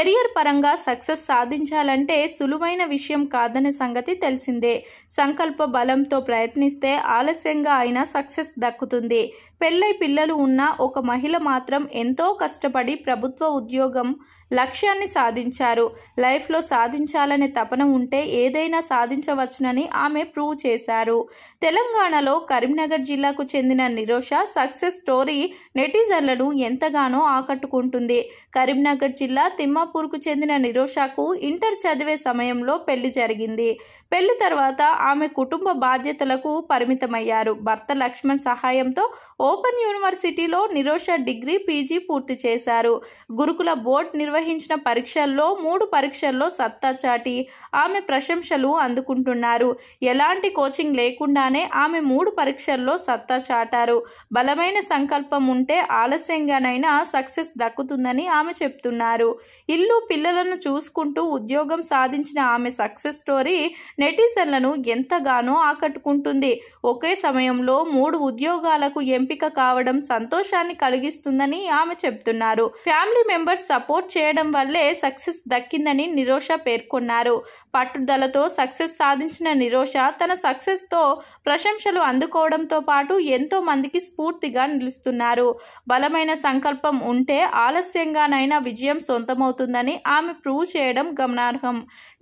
career పరంగా success సాధించాలంటే సులువైన విషయం కాదనే సంగతి తెలిసిందే సంకల్ప బలంతో ప్రయత్నిస్తే ఆలస్యంగా అయినా సక్సెస్ దక్కుతుంది పెళ్ళై పిల్లలు ఉన్న ఒక మహిళ మాత్రం ఎంతో కష్టపడి ప్రభుత్వ ఉద్యోగం లక్ష్యాన్ని సాధించారు లైఫ్లో సాధించాలనే తపన ఉంటే ఏదైనా సాధించవచ్చునని ఆమె ప్రూవ్ చేశారు తెలంగాణలో కరీంనగర్ జిల్లాకు చెందిన నిరోష సక్సెస్ స్టోరీ నెటిజన్లను ఎంతగానో ఆకట్టుకుంటుంది కరీంనగర్ జిల్లా తిమ్మాపూర్కు చెందిన నిరోషాకు ఇంటర్ చదివే సమయంలో పెళ్లి జరిగింది పెళ్లి తర్వాత ఆమె కుటుంబ బాధ్యతలకు పరిమితమయ్యారు భర్త లక్ష్మణ్ సహాయంతో ఓ ఓపెన్ యూనివర్సిటీలో నిరోష డిగ్రీ పీజీ పూర్తి చేశారు గురుకుల బోర్డు నిర్వహించిన పరీక్షల్లో మూడు పరీక్షల్లో సత్తా చాటి ఆమె ప్రశంసలు అందుకుంటున్నారు ఎలాంటి కోచింగ్ లేకుండానే ఆమె మూడు పరీక్షల్లో సత్తా చాటారు బలమైన సంకల్పం ఉంటే ఆలస్యంగానైనా సక్సెస్ దక్కుతుందని ఆమె చెప్తున్నారు ఇల్లు పిల్లలను చూసుకుంటూ ఉద్యోగం సాధించిన ఆమె సక్సెస్ స్టోరీ నెటిజన్లను ఎంతగానో ఆకట్టుకుంటుంది ఒకే సమయంలో మూడు ఉద్యోగాలకు ఎంపిక ఎంపిక కావడం సంతోషాన్ని కలిగిస్తుందని ఆమె చెప్తున్నారు ఫ్యామిలీ మెంబర్స్ సపోర్ట్ చేయడం వల్లే సక్సెస్ దక్కిందని నిరోష పేర్కొన్నారు పట్టుదలతో సక్సెస్ సాధించిన నిరోష తన సక్సెస్తో ప్రశంసలు అందుకోవడంతో పాటు ఎంతో మందికి స్ఫూర్తిగా నిలుస్తున్నారు బలమైన సంకల్పం ఉంటే ఆలస్యంగానైనా విజయం సొంతమవుతుందని ఆమె ప్రూవ్ చేయడం గమనార్హం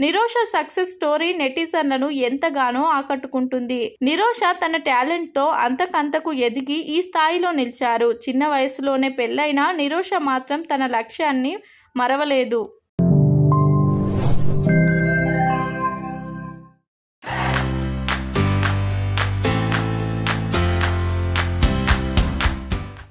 నిరోష సక్సెస్ స్టోరీ నెటిజన్లను ఎంతగానో ఆకట్టుకుంటుంది నిరోష తన టాలెంట్ తో అంతకంతకు ఎదిగి ఈ స్థాయిలో నిలిచారు చిన్న వయసులోనే పెళ్ళైన నిరోష మాత్రం తన లక్ష్యాన్ని మరవలేదు